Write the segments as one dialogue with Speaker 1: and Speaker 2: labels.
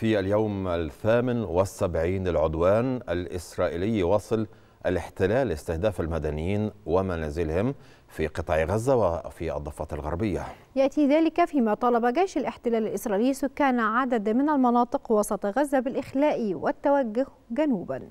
Speaker 1: في اليوم الثامن والسبعين للعدوان الإسرائيلي واصل الاحتلال استهداف المدنيين ومنازلهم في قطاع غزة وفي الضفة الغربية
Speaker 2: يأتي ذلك فيما طالب جيش الاحتلال الإسرائيلي سكان عدد من المناطق وسط غزة بالإخلاء والتوجه جنوباً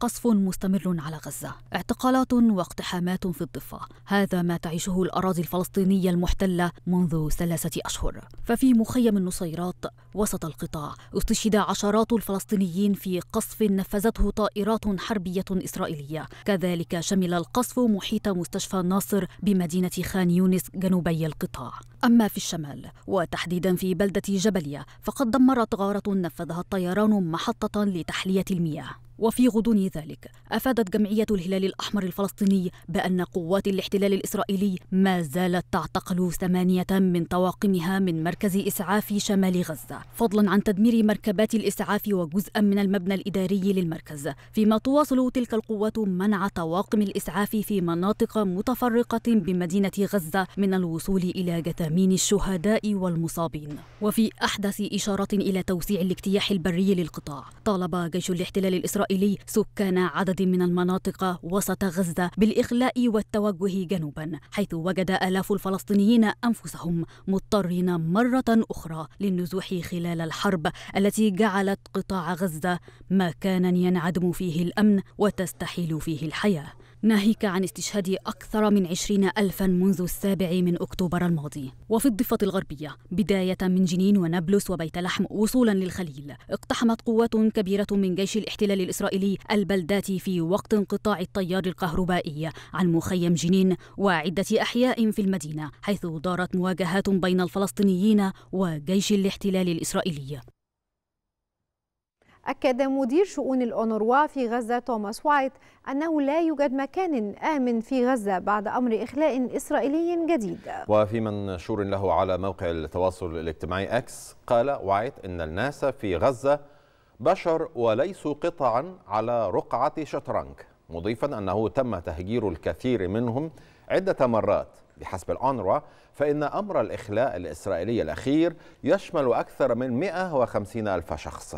Speaker 3: قصف مستمر على غزة اعتقالات واقتحامات في الضفة هذا ما تعيشه الأراضي الفلسطينية المحتلة منذ ثلاثة أشهر ففي مخيم النصيرات وسط القطاع استشهد عشرات الفلسطينيين في قصف نفذته طائرات حربية إسرائيلية كذلك شمل القصف محيط مستشفى ناصر بمدينة خان يونس جنوبي القطاع أما في الشمال وتحديدا في بلدة جبلية فقد دمرت غارة نفذها الطيران محطة لتحلية المياه وفي غضون ذلك افادت جمعيه الهلال الاحمر الفلسطيني بان قوات الاحتلال الاسرائيلي ما زالت تعتقل ثمانيه من طواقمها من مركز اسعاف شمال غزه فضلا عن تدمير مركبات الاسعاف وجزءا من المبنى الاداري للمركز فيما تواصل تلك القوات منع طواقم الاسعاف في مناطق متفرقه بمدينه غزه من الوصول الى جثامين الشهداء والمصابين وفي احدث اشاره الى توسيع الاجتياح البري للقطاع طالب جيش الاحتلال الاسرائيلي الإسرائيلي سكان عدد من المناطق وسط غزة بالإخلاء والتوجه جنوبا حيث وجد آلاف الفلسطينيين أنفسهم مضطرين مرة أخرى للنزوح خلال الحرب التي جعلت قطاع غزة مكانا ينعدم فيه الأمن وتستحيل فيه الحياة ناهيك عن استشهاد أكثر من عشرين ألفا منذ السابع من أكتوبر الماضي وفي الضفة الغربية بداية من جنين ونابلس وبيت لحم وصولا للخليل اقتحمت قوات كبيرة من جيش الاحتلال الإسرائيلي البلدات في وقت انقطاع التيار الكهربائي عن مخيم جنين وعدة أحياء في المدينة حيث دارت مواجهات بين الفلسطينيين وجيش الاحتلال الإسرائيلي
Speaker 2: أكد مدير شؤون الأونروا في غزة توماس وايت أنه لا يوجد مكان آمن في غزة بعد أمر إخلاء إسرائيلي جديد
Speaker 1: وفي منشور له على موقع التواصل الاجتماعي أكس قال وايت إن الناس في غزة بشر وليسوا قطعا على رقعة شطرنج مضيفا أنه تم تهجير الكثير منهم عدة مرات بحسب الأونروا فإن أمر الإخلاء الإسرائيلي الأخير يشمل أكثر من 150 ألف شخص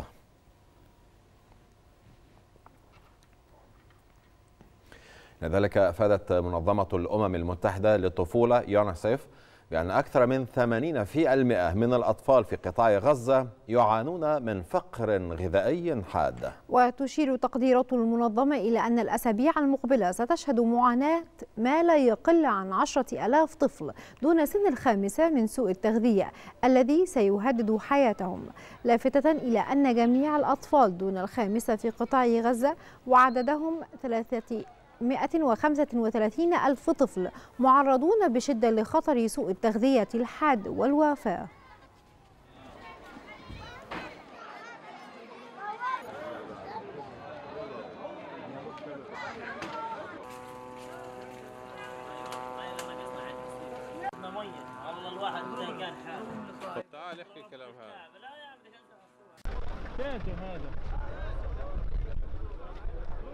Speaker 1: لذلك أفادت منظمة الأمم المتحدة للطفولة يونسيف بأن أكثر من 80% من الأطفال في قطاع غزة يعانون من فقر غذائي حاد
Speaker 2: وتشير تقديرات المنظمة إلى أن الأسابيع المقبلة ستشهد معاناة ما لا يقل عن 10 ألاف طفل دون سن الخامسة من سوء التغذية الذي سيهدد حياتهم لافتة إلى أن جميع الأطفال دون الخامسة في قطاع غزة وعددهم ثلاثة 135 ألف طفل معرضون بشدة لخطر سوء التغذية الحاد والوفاة
Speaker 1: تعال احكي الكلام هذا 677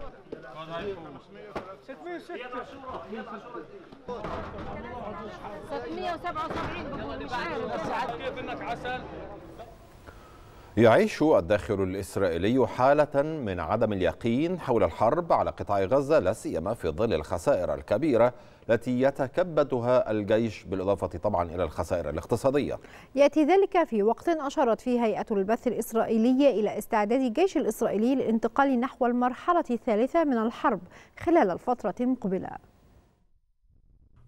Speaker 1: بس عارف كيف انك عسل يعيش الداخل الإسرائيلي حالة من عدم اليقين حول الحرب على قطاع غزة لا سيما في ظل الخسائر الكبيرة التي يتكبدها الجيش بالإضافة طبعا إلى الخسائر الاقتصادية
Speaker 2: يأتي ذلك في وقت أشارت فيه هيئة البث الإسرائيلية إلى استعداد الجيش الإسرائيلي للانتقال نحو المرحلة الثالثة من الحرب خلال الفترة المقبلة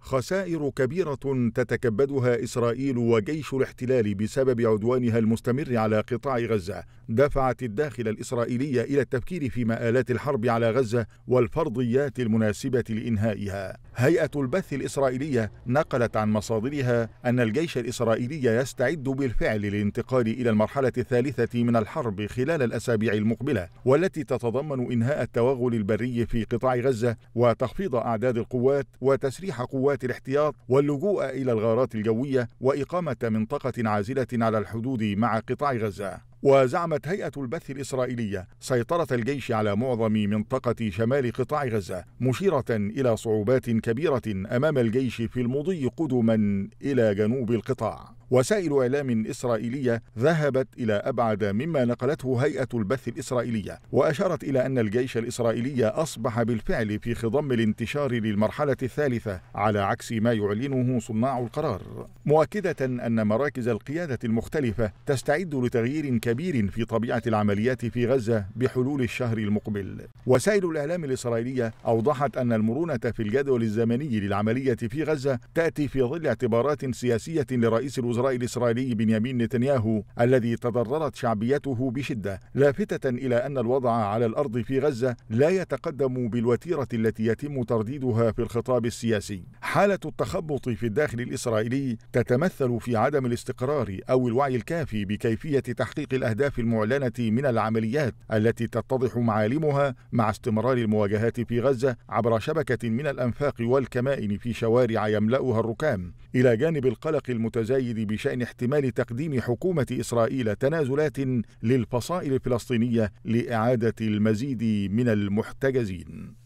Speaker 4: خسائر كبيرة تتكبدها إسرائيل وجيش الاحتلال بسبب عدوانها المستمر على قطاع غزة دفعت الداخل الإسرائيلي إلى التفكير في مآلات الحرب على غزة والفرضيات المناسبة لإنهائها هيئة البث الإسرائيلية نقلت عن مصادرها أن الجيش الإسرائيلي يستعد بالفعل للانتقال إلى المرحلة الثالثة من الحرب خلال الأسابيع المقبلة والتي تتضمن إنهاء التوغل البري في قطاع غزة وتخفيض أعداد القوات وتسريح قوات أدوات الاحتياط واللجوء إلى الغارات الجوية وإقامة منطقة عازلة على الحدود مع قطاع غزة وزعمت هيئة البث الإسرائيلية سيطرة الجيش على معظم منطقة شمال قطاع غزة مشيرة إلى صعوبات كبيرة أمام الجيش في المضي قدما إلى جنوب القطاع وسائل إعلام إسرائيلية ذهبت إلى أبعد مما نقلته هيئة البث الإسرائيلية وأشارت إلى أن الجيش الإسرائيلي أصبح بالفعل في خضم الانتشار للمرحلة الثالثة على عكس ما يعلنه صناع القرار مؤكدة أن مراكز القيادة المختلفة تستعد لتغيير كبير في طبيعة العمليات في غزة بحلول الشهر المقبل وسائل الإعلام الإسرائيلية أوضحت أن المرونة في الجدول الزمني للعملية في غزة تأتي في ظل اعتبارات سياسية لرئيس الوزراء الوزراء الإسرائيلي بنيامين نتنياهو الذي تضررت شعبيته بشدة لافتة إلى أن الوضع على الأرض في غزة لا يتقدم بالوتيرة التي يتم ترديدها في الخطاب السياسي حالة التخبط في الداخل الإسرائيلي تتمثل في عدم الاستقرار أو الوعي الكافي بكيفية تحقيق الأهداف المعلنة من العمليات التي تتضح معالمها مع استمرار المواجهات في غزة عبر شبكة من الأنفاق والكمائن في شوارع يملأها الركام إلى جانب القلق المتزايد بشأن احتمال تقديم حكومة إسرائيل تنازلات للفصائل الفلسطينية لإعادة المزيد من المحتجزين